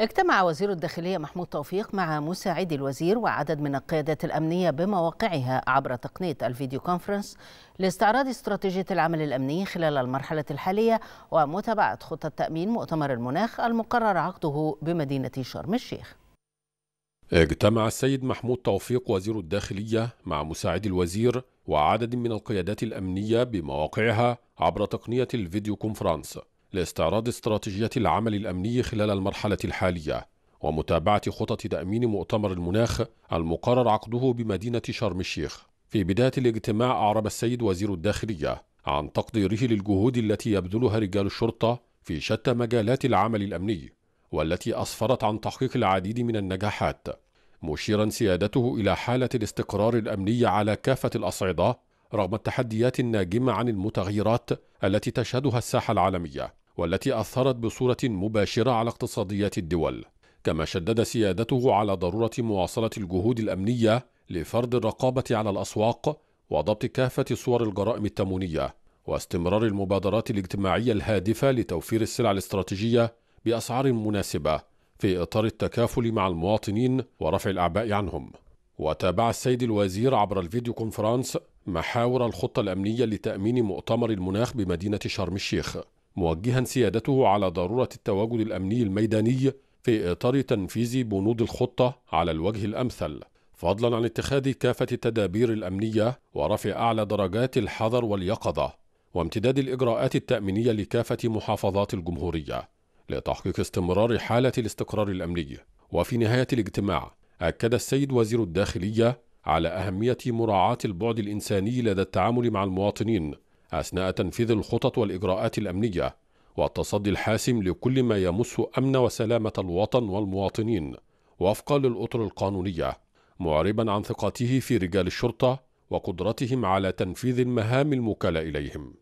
اجتمع وزير الداخلية محمود توفيق مع مساعدي الوزير وعدد من القيادات الأمنية بمواقعها عبر تقنية الفيديو كونفرنس لاستعراض استراتيجية العمل الأمني خلال المرحلة الحالية ومتابعة خطة تأمين مؤتمر المناخ المقرر عقده بمدينة شرم الشيخ اجتمع السيد محمود توفيق وزير الداخلية مع مساعد الوزير وعدد من القيادات الأمنية بمواقعها عبر تقنية الفيديو كونفرنس لاستعراض استراتيجية العمل الأمني خلال المرحلة الحالية ومتابعة خطط تأمين مؤتمر المناخ المقرر عقده بمدينة شرم الشيخ في بداية الاجتماع أعرب السيد وزير الداخلية عن تقديره للجهود التي يبذلها رجال الشرطة في شتى مجالات العمل الأمني والتي أسفرت عن تحقيق العديد من النجاحات مشيرا سيادته إلى حالة الاستقرار الأمني على كافة الأصعدة رغم التحديات الناجمة عن المتغيرات التي تشهدها الساحة العالمية والتي أثرت بصورة مباشرة على اقتصاديات الدول كما شدد سيادته على ضرورة مواصلة الجهود الأمنية لفرض الرقابة على الأسواق وضبط كافة صور الجرائم التمونية واستمرار المبادرات الاجتماعية الهادفة لتوفير السلع الاستراتيجية بأسعار مناسبة في إطار التكافل مع المواطنين ورفع الأعباء عنهم وتابع السيد الوزير عبر الفيديو كونفرانس محاور الخطة الأمنية لتأمين مؤتمر المناخ بمدينة شرم الشيخ موجها سيادته على ضروره التواجد الامني الميداني في اطار تنفيذ بنود الخطه على الوجه الامثل فضلا عن اتخاذ كافه التدابير الامنيه ورفع اعلى درجات الحذر واليقظه وامتداد الاجراءات التامينيه لكافه محافظات الجمهوريه لتحقيق استمرار حاله الاستقرار الامني وفي نهايه الاجتماع اكد السيد وزير الداخليه على اهميه مراعاه البعد الانساني لدى التعامل مع المواطنين أثناء تنفيذ الخطط والإجراءات الأمنية والتصدي الحاسم لكل ما يمس أمن وسلامة الوطن والمواطنين وفقا للأطر القانونية معربا عن ثقته في رجال الشرطة وقدرتهم على تنفيذ المهام الموكلة إليهم